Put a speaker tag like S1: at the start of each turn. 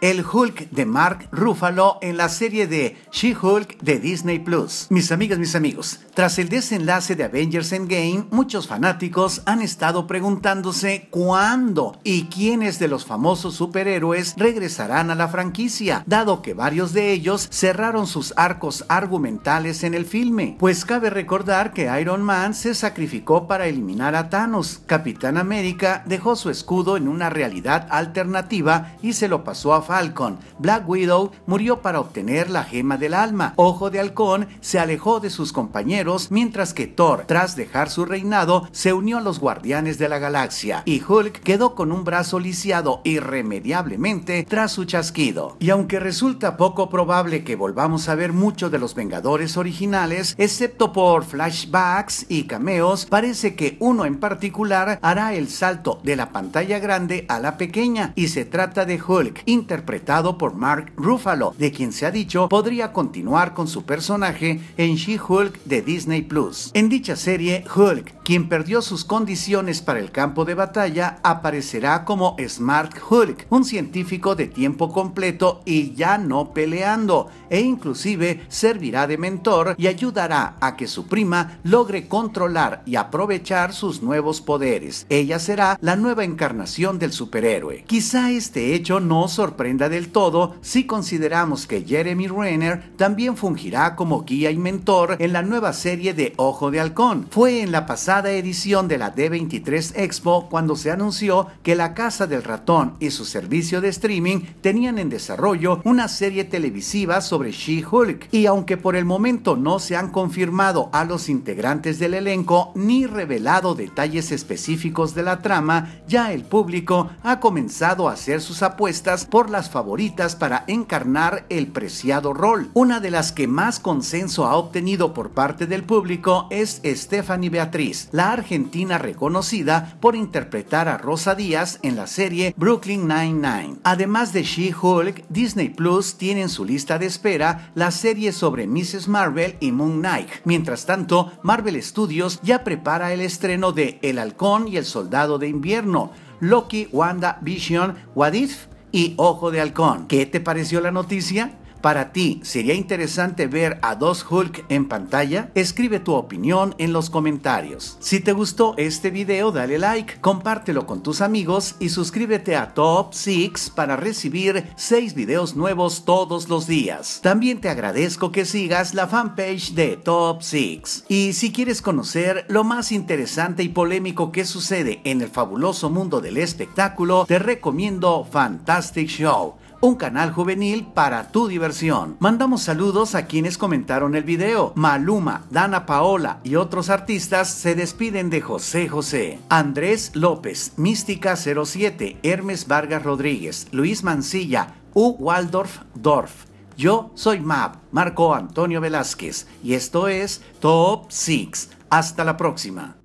S1: el Hulk de Mark Ruffalo en la serie de She-Hulk de Disney Plus. Mis amigas, mis amigos, tras el desenlace de Avengers Endgame, muchos fanáticos han estado preguntándose cuándo y quiénes de los famosos superhéroes regresarán a la franquicia, dado que varios de ellos cerraron sus arcos argumentales en el filme. Pues cabe recordar que Iron Man se sacrificó para eliminar a Thanos, Capitán América dejó su escudo en una realidad alternativa y se lo pasó a Falcon. Black Widow murió para obtener la gema del alma. Ojo de Halcón se alejó de sus compañeros, mientras que Thor, tras dejar su reinado, se unió a los Guardianes de la Galaxia. Y Hulk quedó con un brazo lisiado irremediablemente tras su chasquido. Y aunque resulta poco probable que volvamos a ver mucho de los Vengadores originales, excepto por flashbacks y cameos, parece que uno en particular hará el salto de la pantalla grande a la pequeña y se trata de Hulk, interpretado por Mark Ruffalo, de quien se ha dicho podría continuar con su personaje en She-Hulk de Disney Plus. En dicha serie, Hulk quien perdió sus condiciones para el campo de batalla, aparecerá como Smart Hulk, un científico de tiempo completo y ya no peleando, e inclusive servirá de mentor y ayudará a que su prima logre controlar y aprovechar sus nuevos poderes. Ella será la nueva encarnación del superhéroe. Quizá este hecho no sorprenda del todo si consideramos que Jeremy Renner también fungirá como guía y mentor en la nueva serie de Ojo de Halcón. Fue en la pasada edición de la D23 Expo cuando se anunció que la Casa del Ratón y su servicio de streaming tenían en desarrollo una serie televisiva sobre She-Hulk y aunque por el momento no se han confirmado a los integrantes del elenco ni revelado detalles específicos de la trama, ya el público ha comenzado a hacer sus apuestas por las favoritas para encarnar el preciado rol. Una de las que más consenso ha obtenido por parte del público es Stephanie Beatriz, la argentina reconocida por interpretar a Rosa Díaz en la serie Brooklyn Nine-Nine. Además de She-Hulk, Disney Plus tiene en su lista de espera la serie sobre Mrs. Marvel y Moon Knight. Mientras tanto, Marvel Studios ya prepara el estreno de El Halcón y el Soldado de Invierno, Loki, Wanda, Vision, What If y Ojo de Halcón. ¿Qué te pareció la noticia? ¿Para ti sería interesante ver a dos Hulk en pantalla? Escribe tu opinión en los comentarios. Si te gustó este video dale like, compártelo con tus amigos y suscríbete a Top 6 para recibir 6 videos nuevos todos los días. También te agradezco que sigas la fanpage de Top 6. Y si quieres conocer lo más interesante y polémico que sucede en el fabuloso mundo del espectáculo, te recomiendo Fantastic Show un canal juvenil para tu diversión. Mandamos saludos a quienes comentaron el video. Maluma, Dana Paola y otros artistas se despiden de José José. Andrés López, Mística 07, Hermes Vargas Rodríguez, Luis Mancilla, U. Waldorf Dorf. Yo soy Map, Marco Antonio Velázquez, y esto es Top 6. Hasta la próxima.